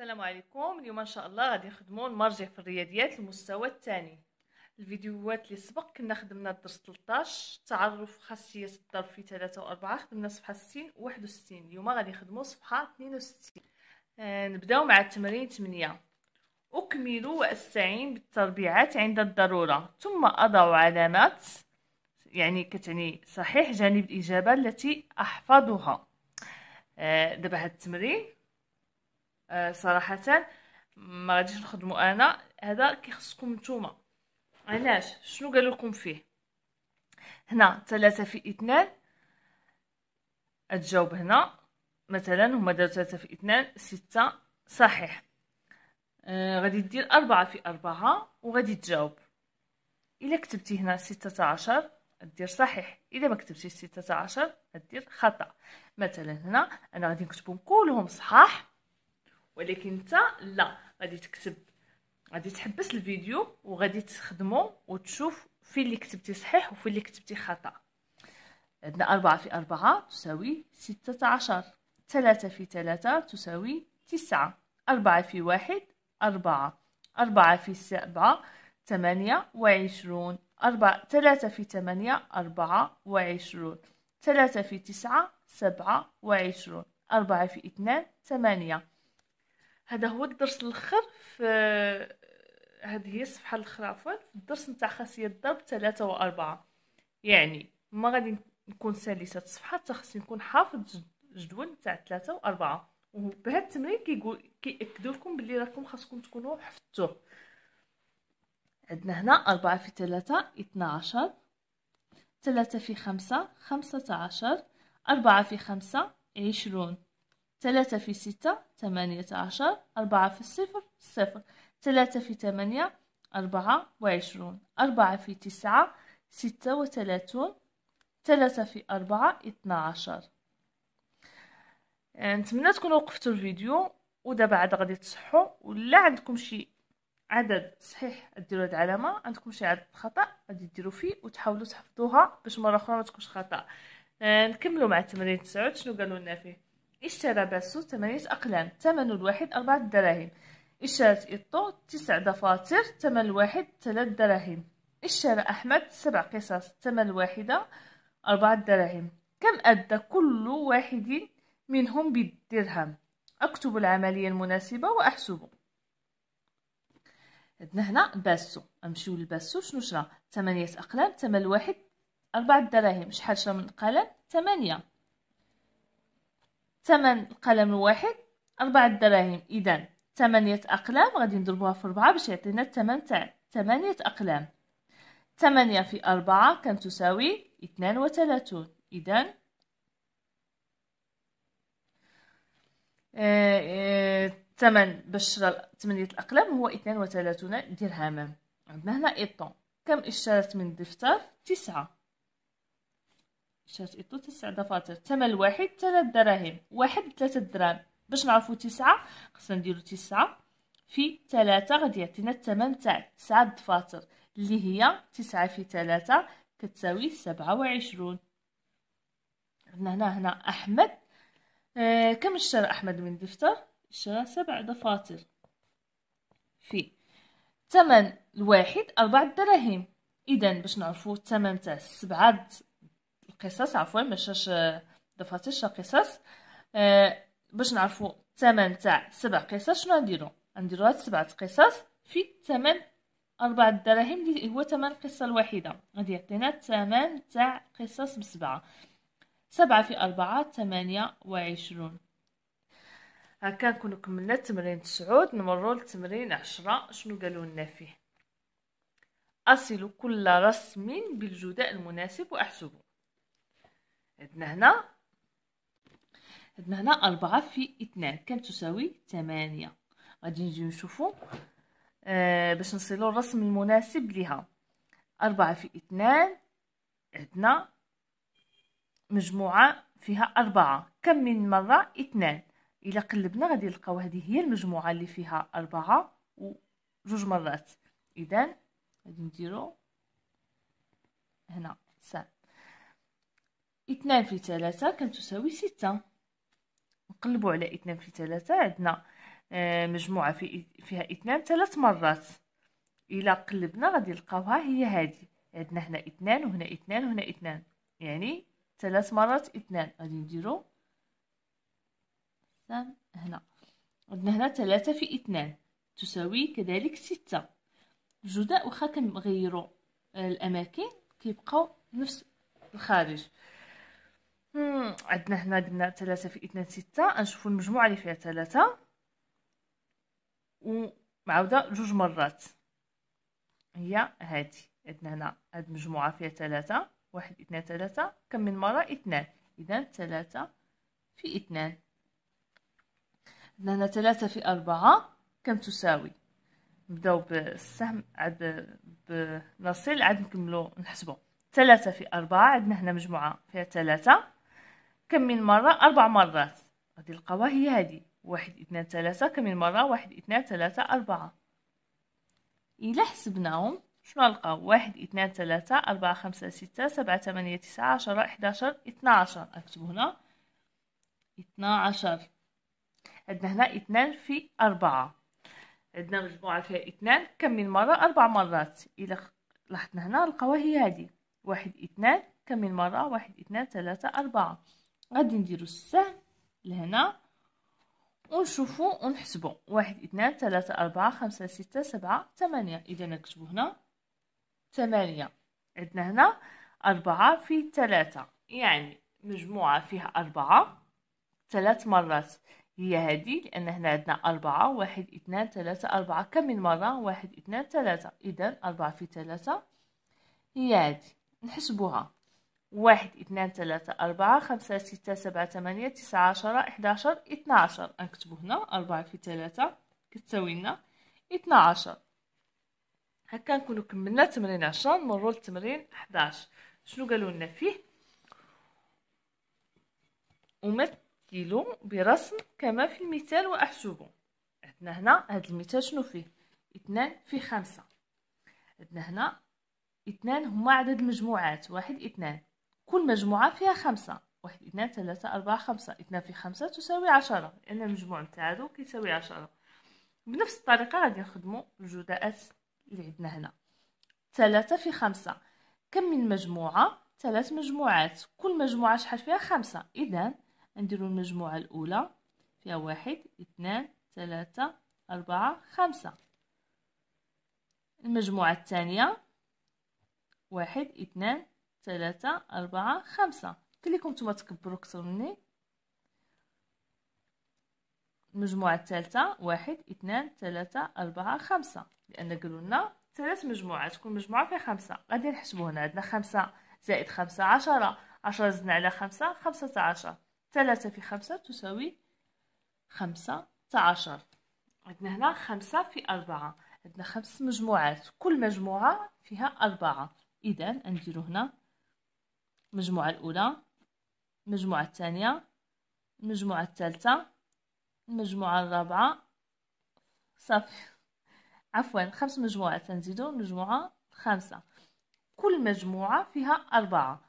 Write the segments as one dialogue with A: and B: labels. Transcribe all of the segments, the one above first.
A: السلام عليكم اليوم ان شاء الله غادي نخدموا المرجع في الرياضيات المستوى الثاني الفيديوهات اللي سبق كنا خدمنا الدرس 13 تعرف خاصيه الضرب في 3 و4 خدمنا صفحه 60 و 61 اليوم غادي نخدموا صفحه 62 آه نبداو مع التمرين 8 اكملوا واستعين بالتربيعات عند الضروره ثم اضع علامات يعني كتعني صحيح جانب الاجابه التي احفظها آه دابا هاد التمرين آه، صراحه ما غاديش نخدمو انا هذا كيخصكم نتوما علاش شنو قالوا لكم فيه هنا ثلاثة في اثنان اتجاوب هنا مثلا هما داروا ثلاثة في اثنان ستة صحيح آه غادي دير أربعة في أربعة وغادي تجاوب إلا كتبتي هنا ستة عشر دير صحيح إذا ما كتبتيش ستة عشر دير خطأ مثلا هنا أنا غادي نكتبهم كلهم صحاح ولكن انت لا غادي تكتب غادي تحبس الفيديو وغادي تخدمه وتشوف فين اللي كتبتي صحيح وفين اللي كتبتي خطا عندنا أربعة في أربعة تساوي ستة عشر ثلاثة في ثلاثة تساوي تسعة أربعة في واحد أربعة أربعة في سبعة ثمانية وعشرون أربعة ثلاثة في ثمانية أربعة وعشرون ثلاثة في تسعة سبعة وعشرون أربعة في 2 ثمانية هذا هو الدرس الاخر في آه، هذه هي الصفحه الاخرى عفوا في الدرس نتاع خاصيه الضرب ثلاثة وأربعة يعني ما غادي نكون سالسه الصفحه حتى خاصني نكون حافظ الجدول نتاع ثلاثة و وبهذا التمرين كيقول كيأكدوا لكم بلي راكم خاصكم تكونوا حفظتوه عندنا هنا أربعة في ثلاثة اثنا عشر ثلاثة في خمسة خمسة عشر أربعة في خمسة عشرون ثلاثة في ستة ثمانية عشر أربعة في صفر صفر ثلاثة في ثمانية أربعة وعشرون أربعة في تسعة ستة وثلاثون ثلاثة في أربعة اثنا عشر آه، نتمنى يعني تكونوا وقفتوا الفيديو ودابا عاد غادي تصحوا ولا عندكم شي عدد صحيح ديروا هاد العلامه عندكم شي عدد خطا غادي ديروا فيه وتحاولوا تحفظوها باش مره اخرى ما تكونش خطا آه، نكملوا مع التمرين 9 شنو قالوا لنا فيه اشترى باسو ثمانية أقلام ثمن الواحد أربعة دراهم اشترت إطو تسع دفاتر ثمن الواحد ثلاث دراهم اشترى أحمد سبع قصص ثمن الواحدة أربعة دراهم كم أدى كل واحد منهم بالدرهم أكتب العملية المناسبة وأحسبه عندنا هنا باسو نمشيو للباسو شنو شرا ثمانية أقلام ثمن الواحد أربعة دراهم شحال شرا من قلم ثمانية ثمن القلم الواحد أربعة دراهم إذا ثمانية أقلام غادي نضربوها في أربعة باش يعطينا الثمن تاع ثمانية أقلام ثمانية في أربعة كان تساوي اثنان وثلاثون إذا آه، آه، ثمن بشرة ثمانية الأقلام هو اثنان وثلاثون درهما عندنا هنا إيطون كم اشترت من الدفتر تسعة شات تسع دفاتر الثمن الواحد ثلاث دراهم واحد ثلاثة دراهم باش نعرفو تسعة خصنا نديرو تسعة في ثلاثة غادي يعطينا الثمن تاع تسعة دفاتر اللي هي تسعة في ثلاثة كتساوي سبعة وعشرون عندنا هنا هنا أحمد آه كم اشترى أحمد من دفتر اشترى سبع دفاتر في ثمن الواحد أربعة دراهم إذا باش نعرفو الثمن تاع سبعة القصص عفوا مشاش دفاتيش قصص آه باش نعرفوا الثمن تاع سبع قصص شنو نديرو نديرو هاد سبعة قصص في ثمن أربعة دراهم اللي هو ثمن القصة الواحدة غادي يعطينا الثمن تاع قصص بسبعة سبعة في أربعة ثمانية وعشرون هكا نكونو كملنا التمرين تسعود نمرو لتمرين عشرة شنو قالوا لنا فيه أصل كل رسم بالجداء المناسب وأحسبه عندنا هنا عندنا هنا أربعة في اثنان كم تساوي ثمانية غادي نجيو نشوفو آه باش نصلو الرسم المناسب ليها أربعة في اثنان عندنا مجموعة فيها أربعة كم من مرة اثنان إلا قلبنا غادي نلقاو هذه هي المجموعة اللي فيها أربعة وجوج مرات إذا غادي نديرو هنا سان اثنان في ثلاثة كتساوي ستة نقلبوا على اثنان في ثلاثة عندنا آه، مجموعة في فيها اثنان ثلاث مرات إلا قلبنا غادي نلقاوها هي هذه عندنا هنا اثنان وهنا اثنان وهنا اثنان يعني ثلاث مرات اثنان غادي نديرو هنا عندنا هنا ثلاثة في اثنان تساوي كذلك ستة الجداء واخا كنغيرو آه، الأماكن كيبقاو نفس الخارج عندنا هنا قلنا ثلاثة في اثنان ستة نشوفوا المجموعة اللي فيها ثلاثة ومعودة جوج مرات هي هذه عندنا هنا هاد المجموعة فيها ثلاثة واحد اثنان ثلاثة كم من مرة اثنان إذا ثلاثة في اثنان عندنا هنا ثلاثة في أربعة كم تساوي نبداو بالسهم عاد بنصل عاد نكملو نحسبو ثلاثة في أربعة عندنا هنا مجموعة فيها ثلاثة كم من مرة أربع مرات غادي نلقاوها هي هادي واحد اثنان ثلاثة كم من مرة واحد اثنان ثلاثة أربعة إلا حسبناهم شنو نلقاو واحد اثنان ثلاثة أربعة خمسة ستة سبعة ثمانية تسعة عشرة إحداشر اثنا عشر هنا اثنا عشر عندنا هنا اثنان في أربعة عندنا مجموعة فيها اثنان كم من مرة أربع مرات إلا لاحظنا هنا نلقاوها هي هادي واحد اثنان كم من مرة واحد اثنان ثلاثة أربعة غادي نديرو السهم لهنا ونشوفو ونحسبو واحد اثنان ثلاثة أربعة خمسة ستة سبعة ثمانية إذا نكتبو هنا ثمانية عندنا هنا أربعة في ثلاثة يعني مجموعة فيها أربعة ثلاث مرات هي هذه لأن هنا عندنا أربعة واحد اثنان ثلاثة أربعة كم من مرة واحد اثنان ثلاثة إذا أربعة في ثلاثة هي هذه نحسبوها واحد اثنان ثلاثة أربعة خمسة ستة سبعة ثمانية تسعة عشرة إحدى عشر اثنا عشر أكتبه هنا أربعة في ثلاثة كتساوي لنا اثنا عشر هكا نكونو كملنا تمرين عشرة نمرو لتمرين حداش شنو قالوا لنا فيه أمثلو برسم كما في المثال وأحسبو عندنا هنا هاد المثال شنو فيه اثنان في خمسة عندنا هنا اثنان هما عدد المجموعات واحد اثنان كل مجموعة فيها خمسة واحد اثنان ثلاثة أربعة خمسة اثنان في خمسة تساوي عشرة لأن المجموع نتاع هادو كيساوي عشرة بنفس الطريقة غادي نخدمو الجداءات اللي عندنا هنا ثلاثة في خمسة كم من مجموعة ثلاث مجموعات كل مجموعة شحال فيها خمسة إذا نديرو المجموعة الأولى فيها واحد اثنان ثلاثة أربعة خمسة المجموعة الثانية واحد اثنان ثلاثة أربعة خمسة كليكم نتوما تكبروا كثر مني المجموعة الثالثة واحد اثنان ثلاثة أربعة خمسة لأن قالوا لنا ثلاث مجموعات كل مجموعة فيها خمسة غادي نحسبوا هنا عندنا خمسة زائد خمسة عشرة عشرة زدنا على خمسة خمسة عشر ثلاثة في خمسة تساوي خمسة عشر عندنا هنا خمسة في أربعة عندنا خمس مجموعات كل مجموعة فيها أربعة إذا نديرو هنا المجموعة الأولى المجموعة الثانية المجموعة الثالثة المجموعة الرابعة صافي عفوا خمس مجموعات نزيدو المجموعة الخامسة كل مجموعة فيها أربعة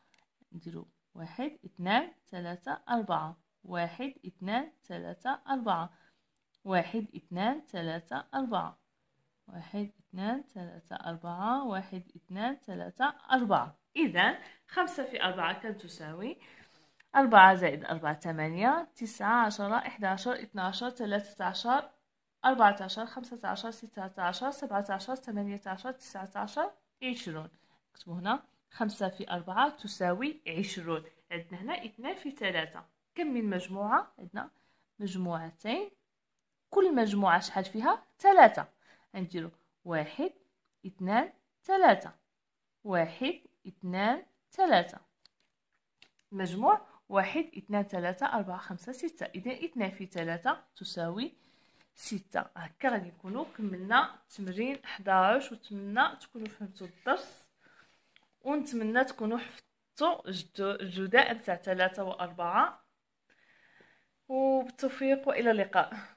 A: نديرو واحد اثنان ثلاثة أربعة واحد اثنان ثلاثة أربعة واحد اثنان ثلاثة أربعة واحد اثنان ثلاثة أربعة واحد اثنان ثلاثة أربعة إذا خمسة في أربعة كم تساوي أربعة زائد أربعة ثمانية تسعة عشرة إحدى عشر اثنى عشر ثلاثة عشر أربعة عشر خمسة عشر ستة عشر سبعة عشر ثمانية عشر تسعة عشر عشرون نكتبو هنا خمسة في أربعة تساوي عشرون عندنا هنا اثنان في ثلاثة كم من مجموعة عندنا مجموعتين كل مجموعة شحال فيها ثلاثة نديرو واحد اثنان ثلاثة واحد اثنان ثلاثة مجموع واحد اثنان ثلاثة أربعة خمسة ستة إذا اثنان في ثلاثة تساوي ستة هكا غادي نكونو كملنا تمرين حداعش ونتمنى تكونوا فهمتوا الدرس ونتمنى تكونوا حفظتوا الجداء تاع ثلاثة وأربعة وبالتوفيق وإلى اللقاء